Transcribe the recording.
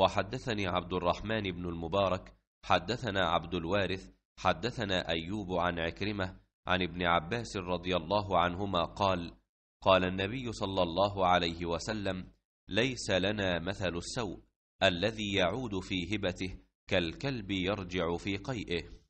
وحدثني عبد الرحمن بن المبارك حدثنا عبد الوارث حدثنا أيوب عن عكرمة عن ابن عباس رضي الله عنهما قال قال النبي صلى الله عليه وسلم ليس لنا مثل السوء الذي يعود في هبته كالكلب يرجع في قيئه